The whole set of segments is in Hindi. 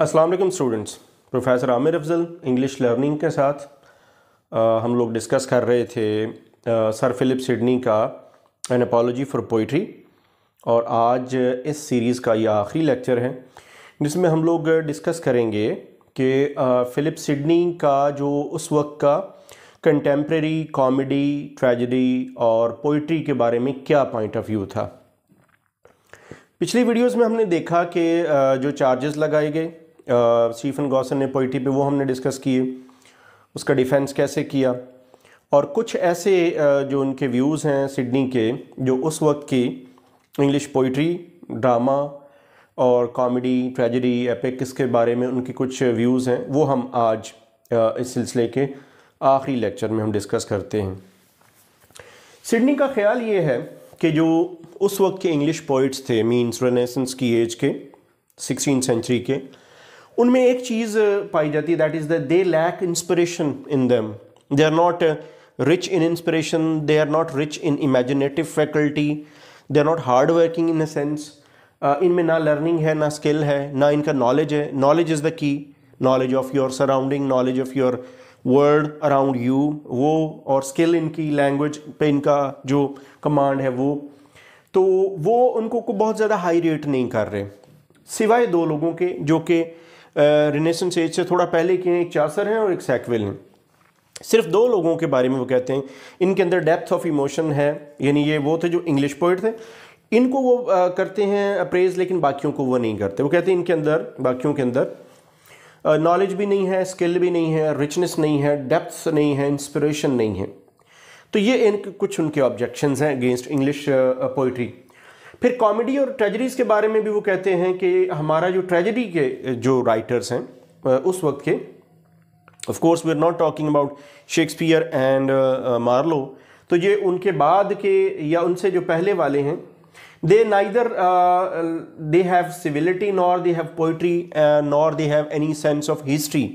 Aslam students professor Aamir Afzal English learning के साथ आ, हम लोग डिस्कस कर रहे थे आ, सर फिलिप सिडनी का एन अपोलॉजी फॉर पोइट्री और आज इस सीरीज़ का यह आखिरी लेक्चर है जिसमें हम लोग डिस्कस करेंगे कि फ़िलिप सिडनी का जो उस वक्त का कंटेम्प्रेरी कॉमेडी ट्रेजडी और पोइट्री के बारे में क्या पॉइंट ऑफ व्यू था पिछली वीडियोस में हमने देखा कि जो चार्जेस लगाए गए स्टीफन गौसन ने पोइटी पे वो हमने डिस्कस किए उसका डिफेंस कैसे किया और कुछ ऐसे जो उनके व्यूज़ हैं सिडनी के जो उस वक्त की इंग्लिश पोइट्री ड्रामा और कॉमेडी ट्रेजडी एपिक इसके बारे में उनके कुछ व्यूज़ हैं वो हम आज इस सिलसिले के आखिरी लेक्चर में हम डिस्कस करते हैं सिडनी का ख्याल ये है कि जो उस वक्त के इंग्लिश पोइट्स थे मीन्स रेनेसेंस की एज के सिक्सटीन सेंचुरी के उनमें एक चीज़ पाई जाती है that is that they lack inspiration in them they are not rich in inspiration they are not rich in imaginative faculty they are not hard working in a sense इनमें ना लर्निंग है ना स्किल है ना इनका नॉलेज है knowledge is the key knowledge of your surrounding knowledge of your world around you वो और स्किल इनकी लैंग्वेज पे इनका जो कमांड है वो तो वो उनको को बहुत ज़्यादा हाई रेट नहीं कर रहे सिवाय दो लोगों के जो कि रिनेसन एज से थोड़ा पहले के एक चासर हैं और एक सैकविल हैं सिर्फ दो लोगों के बारे में वो कहते हैं इनके अंदर डेप्थ ऑफ इमोशन है यानी ये वो थे जो इंग्लिश पोइट थे इनको वो आ, करते हैं अप्रेज लेकिन बाकियों को वो नहीं करते वो कहते हैं इनके अंदर बाकियों के अंदर नॉलेज भी नहीं है स्किल भी नहीं है रिचनेस नहीं है डेप्थ नहीं है इंस्पिरेशन नहीं है तो ये इन कुछ उनके ऑब्जेक्शंस हैं अगेंस्ट इंग्लिश पोइट्री फिर कॉमेडी और ट्रेजडीज़ के बारे में भी वो कहते हैं कि हमारा जो ट्रेजडी के जो राइटर्स हैं उस वक्त के of course we are not talking about Shakespeare and Marlowe तो ये उनके बाद के या उनसे जो पहले वाले हैं they neither they have civility nor they have poetry nor they have any sense of history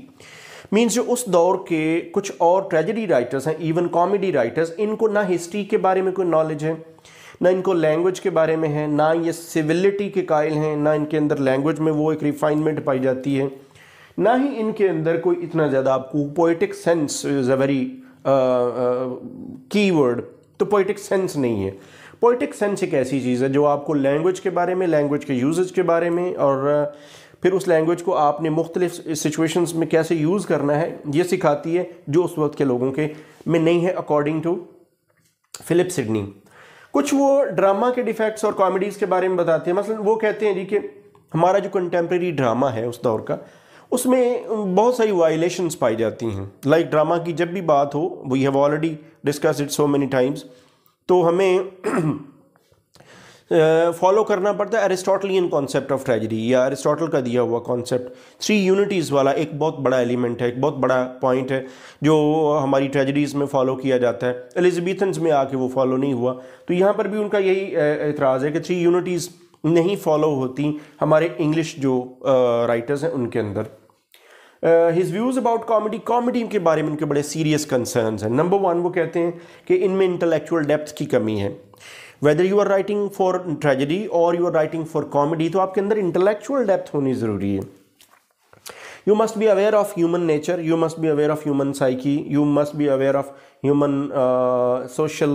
means जो उस दौर के कुछ और ट्रेजडी राइटर्स हैं इवन कॉमेडी राइटर्स इनको ना हिस्ट्री के बारे में कोई नॉलेज है ना इनको लैंग्वेज के बारे में है ना ये सिविलिटी के कायल हैं ना इनके अंदर लैंग्वेज में वो एक रिफाइनमेंट पाई जाती है ना ही इनके अंदर कोई इतना ज़्यादा आपको poetic sense is a very key word तो पोइटिक सेंस नहीं है पोइटिक सेंस एक ऐसी चीज़ है जो आपको लैंग्वेज के बारे में लैंग्वेज के यूजेज के बारे में और uh, फिर उस लैंग्वेज को आपने मुख्तलिफ सिचुएशंस में कैसे यूज़ करना है ये सिखाती है जो उस वक्त के लोगों के में नहीं है अकॉर्डिंग टू फिलिप सिडनी कुछ वो ड्रामा के डिफेक्ट्स और कॉमेडीज़ के बारे में बताते हैं मसलन वो कहते हैं जी कि हमारा जो कंटेम्प्रेरी ड्रामा है उस दौर का उसमें बहुत सारी वायलेशंस पाई जाती हैं लाइक ड्रामा की जब भी बात हो we have already discuss it so many times तो हमें फॉलो करना पड़ता है एरिस्टोटलियन कॉन्सेप्ट ऑफ ट्रेजडी या एरिस्टोटल का दिया हुआ कॉन्सेप्ट थ्री यूनिटीज़ वाला एक बहुत बड़ा एलिमेंट है एक बहुत बड़ा पॉइंट है जो हमारी ट्रेजडीज़ में फॉलो किया जाता है एलिजबेथन्स में आके वो फॉलो नहीं हुआ तो यहाँ पर भी उनका यही एतराज़ है कि थ्री यूनिटीज़ नहीं फॉलो होती हमारे इंग्लिश जो राइटर्स हैं उनके अंदर his views about comedy comedy के बारे में उनके बड़े सीरियस कंसर्नस हैं नंबर वन वो कहते हैं कि इनमें इंटेलेक्चुअल डेप्थ की कमी है whether you are writing for tragedy और you are writing for comedy तो आपके अंदर इंटेलेक्चुअल डेप्थ होनी ज़रूरी है you must be aware of human nature you must be aware of human psyche you must be aware of human social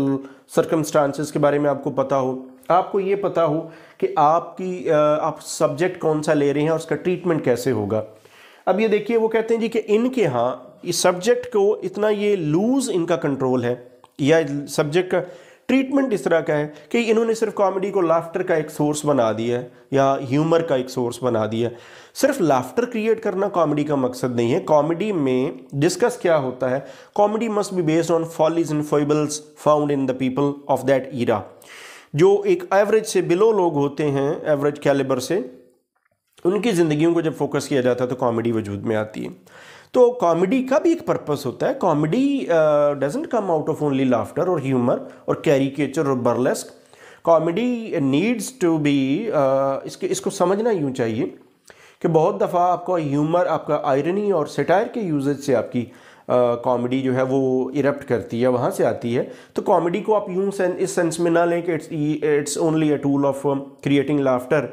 circumstances के बारे में आपको पता हो आपको ये पता हो कि आपकी uh, आप सब्जेक्ट कौन सा ले रहे हैं और उसका ट्रीटमेंट कैसे होगा अब ये देखिए वो कहते हैं जी कि इनके यहाँ इस सब्जेक्ट को इतना ये लूज़ इनका कंट्रोल है या सब्जेक्ट का ट्रीटमेंट इस तरह का है कि इन्होंने सिर्फ कॉमेडी को लाफ्टर का एक सोर्स बना दिया है या ह्यूमर का एक सोर्स बना दिया है सिर्फ लाफ्टर क्रिएट करना कॉमेडी का मकसद नहीं है कॉमेडी में डिस्कस क्या होता है comedy must be based on follies and foibles found in the people of that era जो एक एवरेज से बिलो लोग होते हैं एवरेज कैलिबर से उनकी ज़िंदगियों को जब फोकस किया जाता है तो कॉमेडी वजूद में आती है तो कॉमेडी का भी एक पर्पस होता है comedy doesn't come out of only laughter और ह्यूमर और कैरिकेचर और burlesque comedy needs to be इसके इसको समझना यूँ चाहिए कि बहुत दफ़ा आपका ह्यूमर आपका आयरनी और सटायर के यूजेज से आपकी कॉमेडी uh, जो है वो इरप्ट करती है वहाँ से आती है तो कॉमेडी को आप यूँ सें, इस सेंस में ना लें कि it's it's only a tool of creating laughter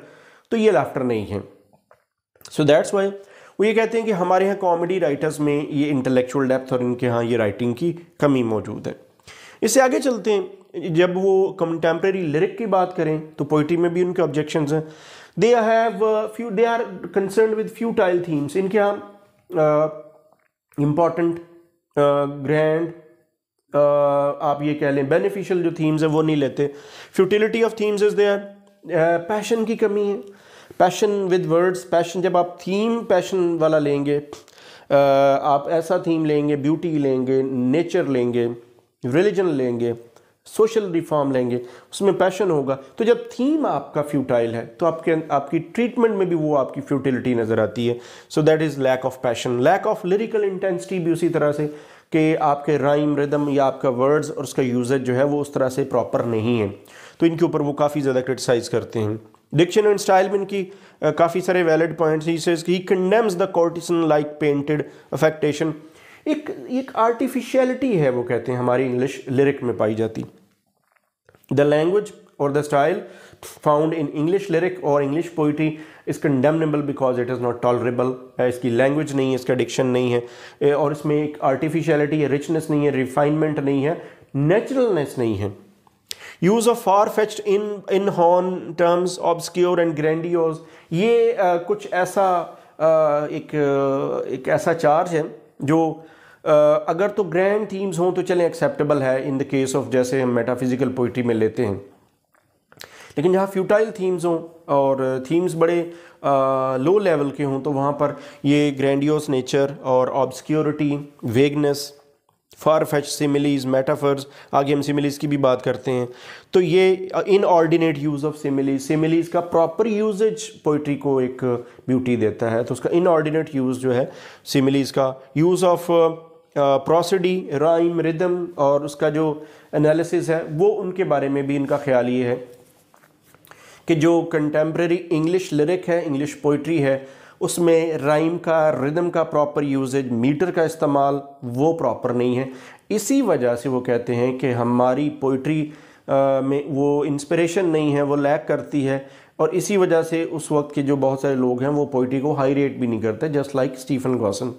तो ये लाफ्टर नहीं है सो दैट्स वाई वो ये कहते हैं कि हमारे यहाँ कॉमेडी राइटर्स में ये इंटेलेक्चुअल डेप्थ और इनके यहाँ ये राइटिंग की कमी मौजूद है इससे आगे चलते हैं जब वो कंटेम्प्रेरी लिरिक की बात करें तो पोइट्री में भी उनके ऑब्जेक्शन हैं they have few they are concern with futile themes इनके यहाँ इम्पॉर्टेंट ग्रैंड आप ये कह लें बेनिफिशियल जो थीम्स है वो नहीं लेते futility of themes is there passion की कमी है पैशन विद वर्ड्स पैशन जब आप थीम पैशन वाला लेंगे आप ऐसा थीम लेंगे ब्यूटी लेंगे नेचर लेंगे रिलीजन लेंगे सोशल रिफॉर्म लेंगे उसमें पैशन होगा तो जब थीम आपका फ्यूटाइल है तो आपके आपकी ट्रीटमेंट में भी वो आपकी फ्यूटिलिटी नज़र आती है so that is lack of passion lack of lyrical intensity भी उसी तरह से कि आपके राइम रिदम या आपका वर्ड्स और उसका यूजेज जो है वो उस तरह से प्रॉपर नहीं है तो इनके ऊपर वो काफ़ी ज़्यादा क्रिटिसाइज़ करते हैं डिक्शन एंड स्टाइल में इनकी काफ़ी सारे वैलिड पॉइंट्स ही ही condemns the courtesan like painted affectation एक एक आर्टिफिशियलिटी है वो कहते हैं हमारी इंग्लिश लिरिक में पाई जाती द लैंग्वेज और the style found in English lyric और English poetry is condemnable because it is not tolerable इसकी लैंग्वेज नहीं है इसका डिक्शन नहीं है और इसमें एक आर्टिफिशियलिटी है रिचनेस नहीं है रिफाइनमेंट नहीं है नेचुरलनेस नहीं है use of far fetched in inkhorn terms obscure and grandiose ये आ, कुछ ऐसा आ, एक एक ऐसा चार्ज है जो आ, अगर तो ग्रैंड थीम्स हों तो चलें एक्सेप्टेबल है इन द केस ऑफ जैसे हम मेटाफिजिकल पोइट्री में लेते हैं लेकिन जहाँ फ्यूटाइल थीम्स हों और थीम्स बड़े आ, लो लेवल के हों तो वहाँ पर ये ग्रैंडियोस नेचर और obscurity vagueness far fetched similes metaphors आगे हम सिमिलीज़ की भी बात करते हैं तो ये inordinate use of similes similes का प्रॉपर यूजेज पोइट्री को एक ब्यूटी देता है तो उसका ऑर्डिनेट यूज़ जो है सिमिलीज़ का use of prosody rhyme rhythm और उसका जो एनालिसिस है वो उनके बारे में भी इनका ख्याल ये है कि जो कंटेम्प्रेरी इंग्लिश लिरिक है इंग्लिश पोइट्री है उसमें राइम का रिदम का प्रॉपर यूजेज मीटर का इस्तेमाल वो प्रॉपर नहीं है इसी वजह से वो कहते हैं कि हमारी पोइट्री में वो इंस्पिरेशन नहीं है वो लैक करती है और इसी वजह से उस वक्त के जो बहुत सारे लोग हैं वो पोइट्री को हाई रेट भी नहीं करते just like Stephen Gosson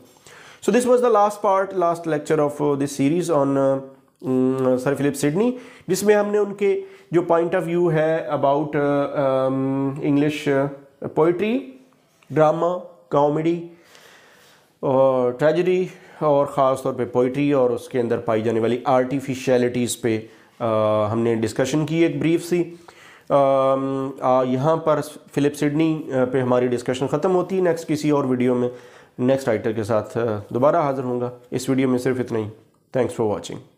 so this was the last part last lecture of this series on sir Philip Sidney जिसमें हमने उनके जो पॉइंट ऑफ व्यू है about English poetry drama comedy और ट्रेजडी और ख़ास तौर पे पोइट्री और उसके अंदर पाई जाने वाली आर्टिफिशलिटीज़ पे आ, हमने डिस्कशन की एक ब्रीफ सी यहाँ पर फ़िलिप सिडनी पे हमारी डिस्कशन ख़त्म होती है नेक्स्ट किसी और वीडियो में नेक्स्ट राइटर के साथ दोबारा हाज़िर होंगे इस वीडियो में सिर्फ इतना ही थैंक्स फॉर वॉचिंग